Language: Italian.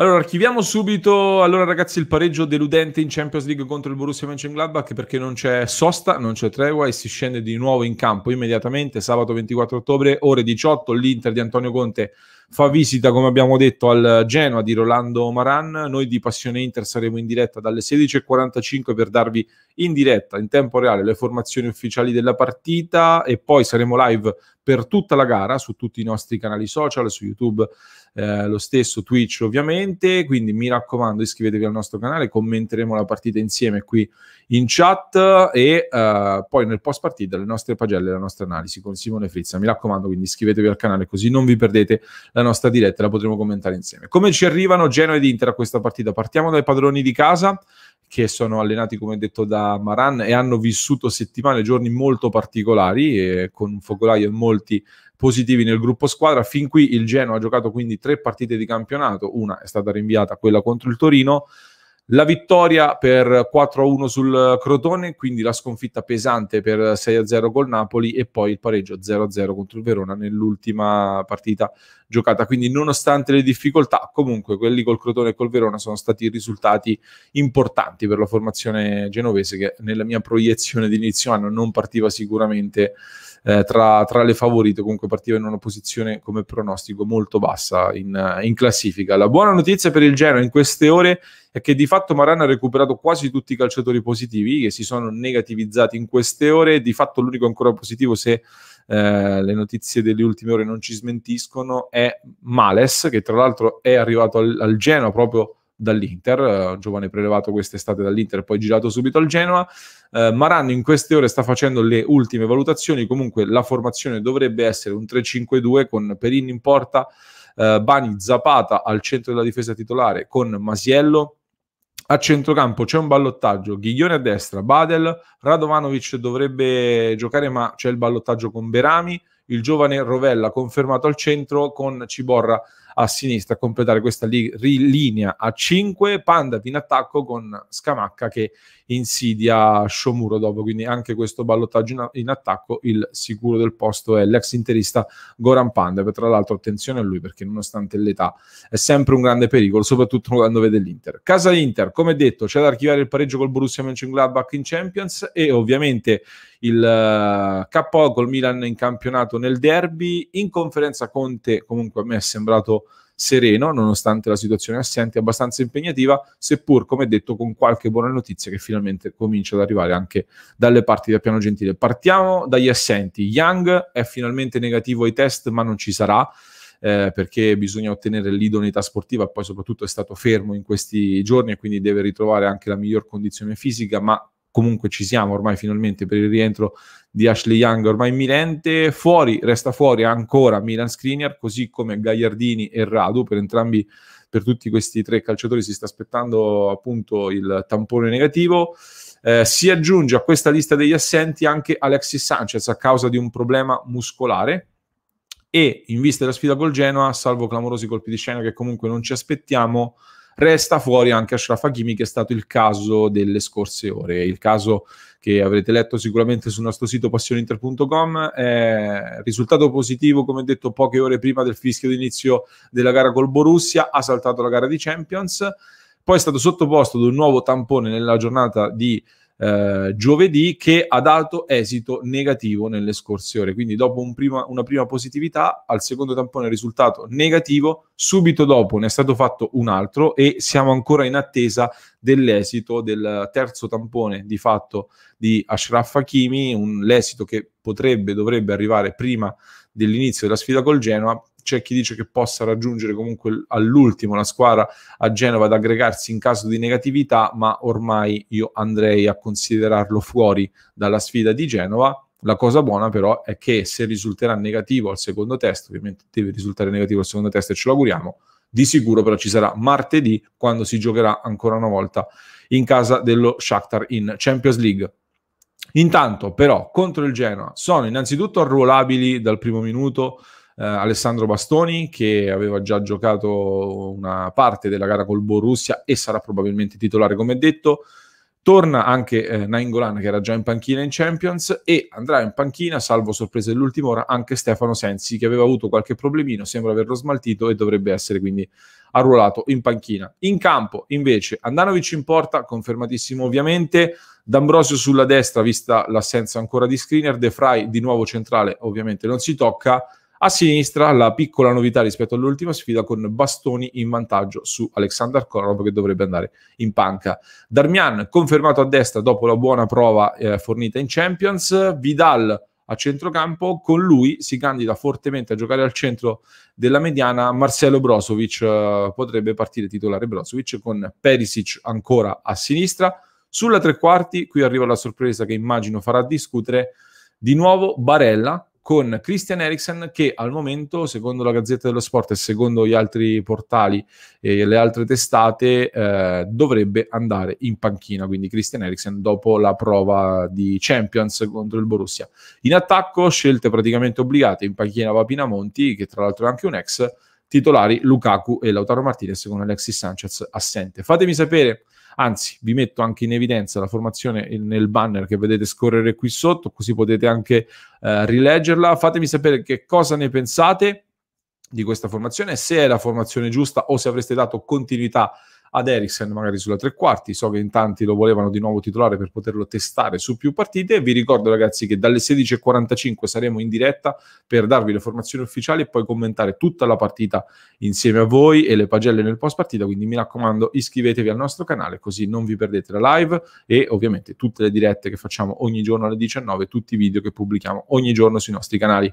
Allora, archiviamo subito, allora ragazzi, il pareggio deludente in Champions League contro il Borussia Mönchengladbach perché non c'è sosta, non c'è tregua e si scende di nuovo in campo immediatamente sabato 24 ottobre, ore 18, l'Inter di Antonio Conte fa visita, come abbiamo detto, al Genoa di Rolando Maran. Noi di Passione Inter saremo in diretta dalle 16.45 per darvi in diretta, in tempo reale, le formazioni ufficiali della partita e poi saremo live per tutta la gara su tutti i nostri canali social, su YouTube eh, lo stesso, Twitch ovviamente, quindi mi raccomando iscrivetevi al nostro canale, commenteremo la partita insieme qui in chat e eh, poi nel post partita le nostre pagelle, la nostra analisi con Simone Frizza. Mi raccomando quindi iscrivetevi al canale così non vi perdete la nostra diretta, la potremo commentare insieme. Come ci arrivano Genoa ed Inter a questa partita? Partiamo dai padroni di casa che sono allenati, come detto, da Maran e hanno vissuto settimane e giorni molto particolari, eh, con un focolaio e molti positivi nel gruppo squadra. Fin qui il Genoa ha giocato quindi tre partite di campionato, una è stata rinviata, quella contro il Torino. La vittoria per 4-1 sul Crotone, quindi la sconfitta pesante per 6-0 col Napoli e poi il pareggio 0-0 contro il Verona nell'ultima partita giocata. Quindi, nonostante le difficoltà, comunque quelli col Crotone e col Verona sono stati risultati importanti per la formazione genovese, che nella mia proiezione di inizio anno non partiva sicuramente eh, tra, tra, le favorite, comunque partiva in una posizione come pronostico molto bassa in, in classifica. La buona notizia per il Genoa in queste ore è che di fatto Marana ha recuperato quasi tutti i calciatori positivi che si sono negativizzati in queste ore. Di fatto l'unico ancora positivo, se eh, le notizie delle ultime ore non ci smentiscono, è Males, che tra l'altro è arrivato al, al Genoa proprio dall'Inter, eh, giovane prelevato quest'estate dall'Inter, e poi girato subito al Genoa. Eh, Maran in queste ore sta facendo le ultime valutazioni, comunque la formazione dovrebbe essere un 3-5-2 con Perin in porta, eh, Bani Zapata al centro della difesa titolare con Masiello, a centrocampo c'è un ballottaggio, Ghiglione a destra, Badel, Radovanovic dovrebbe giocare ma c'è il ballottaggio con Berami, il giovane Rovella confermato al centro con Ciborra a sinistra a completare questa li- linea a 5, Pandat in attacco con Scamacca che insidia Shomuro dopo, quindi anche questo ballottaggio in, in attacco, il sicuro del posto è l'ex interista Goran Pandat, tra l'altro attenzione a lui perché nonostante l'età è sempre un grande pericolo, soprattutto quando vede l'Inter. Casa Inter, come detto, c'è da archiviare il pareggio col Borussia Mönchengladbach in Champions e ovviamente il eh, KO col Milan in campionato nel derby, in conferenza Conte comunque a me è sembrato sereno, nonostante la situazione assente abbastanza impegnativa, seppur, come detto, con qualche buona notizia che finalmente comincia ad arrivare anche dalle parti del piano gentile. Partiamo dagli assenti. Young è finalmente negativo ai test, ma non ci sarà. Eh, perché bisogna ottenere l'idoneità sportiva, poi soprattutto è stato fermo in questi giorni e quindi deve ritrovare anche la miglior condizione fisica, ma comunque ci siamo ormai finalmente per il rientro di Ashley Young ormai imminente, fuori, resta fuori ancora Milan Skriniar, così come Gagliardini e Radu, per entrambi, per tutti questi tre calciatori si sta aspettando appunto il tampone negativo. Eh, si aggiunge a questa lista degli assenti anche Alexis Sanchez a causa di un problema muscolare e in vista della sfida col Genoa, salvo clamorosi colpi di scena che comunque non ci aspettiamo, Resta fuori anche Ashraf Hakimi, che è stato il caso delle scorse ore. Il caso che avrete letto sicuramente sul nostro sito passioneinter.com è risultato positivo, come detto, poche ore prima del fischio d'inizio della gara col Borussia, ha saltato la gara di Champions, poi è stato sottoposto ad un nuovo tampone nella giornata di eh, giovedì che ha dato esito negativo nelle scorse ore. Quindi dopo un prima, una prima positività, al secondo tampone risultato negativo, subito dopo ne è stato fatto un altro e siamo ancora in attesa dell'esito del terzo tampone di fatto di Ashraf Hakimi, un, l'esito che potrebbe, dovrebbe arrivare prima dell'inizio della sfida col Genoa, c'è chi dice che possa raggiungere comunque all'ultimo la squadra a Genova ad aggregarsi in caso di negatività, ma ormai io andrei a considerarlo fuori dalla sfida di Genova. La cosa buona però è che se risulterà negativo al secondo test, ovviamente deve risultare negativo al secondo test e ce lo auguriamo, di sicuro però ci sarà martedì quando si giocherà ancora una volta in casa dello Shakhtar in Champions League. Intanto però contro il Genoa sono innanzitutto arruolabili dal primo minuto eh, Alessandro Bastoni che aveva già giocato una parte della gara col Borussia e sarà probabilmente titolare come detto. Torna anche eh, Nainggolan che era già in panchina in Champions e andrà in panchina, salvo sorprese dell'ultima ora, anche Stefano Sensi che aveva avuto qualche problemino, sembra averlo smaltito e dovrebbe essere quindi arruolato in panchina. In campo invece Andanovic in porta, confermatissimo ovviamente, D'Ambrosio sulla destra vista l'assenza ancora di Screener, De Frey di nuovo centrale ovviamente non si tocca, a sinistra la piccola novità rispetto all'ultima sfida con Bastoni in vantaggio su Alexander Korov che dovrebbe andare in panca. Darmian confermato a destra dopo la buona prova eh, fornita in Champions, Vidal a centrocampo, con lui si candida fortemente a giocare al centro della mediana Marcelo Brozovic, eh, potrebbe partire titolare Brozovic con Perisic ancora a sinistra. Sulla tre quarti, qui arriva la sorpresa che immagino farà discutere, di nuovo Barella con Christian Eriksen che al momento, secondo la Gazzetta dello Sport e secondo gli altri portali e le altre testate, eh, dovrebbe andare in panchina, quindi Christian Eriksen dopo la prova di Champions contro il Borussia. In attacco, scelte praticamente obbligate, in panchina va Pinamonti, che tra l'altro è anche un ex, titolari Lukaku e Lautaro Martinez con Alexis Sanchez assente. Fatemi sapere Anzi, vi metto anche in evidenza la formazione nel banner che vedete scorrere qui sotto, così potete anche eh, rileggerla. Fatemi sapere che cosa ne pensate di questa formazione, se è la formazione giusta o se avreste dato continuità ad Eriksen magari sulla tre quarti, so che in tanti lo volevano di nuovo titolare per poterlo testare su più partite, vi ricordo ragazzi che dalle 16.45 saremo in diretta per darvi le formazioni ufficiali e poi commentare tutta la partita insieme a voi e le pagelle nel post partita, quindi mi raccomando iscrivetevi al nostro canale così non vi perdete la live e ovviamente tutte le dirette che facciamo ogni giorno alle 19, tutti i video che pubblichiamo ogni giorno sui nostri canali.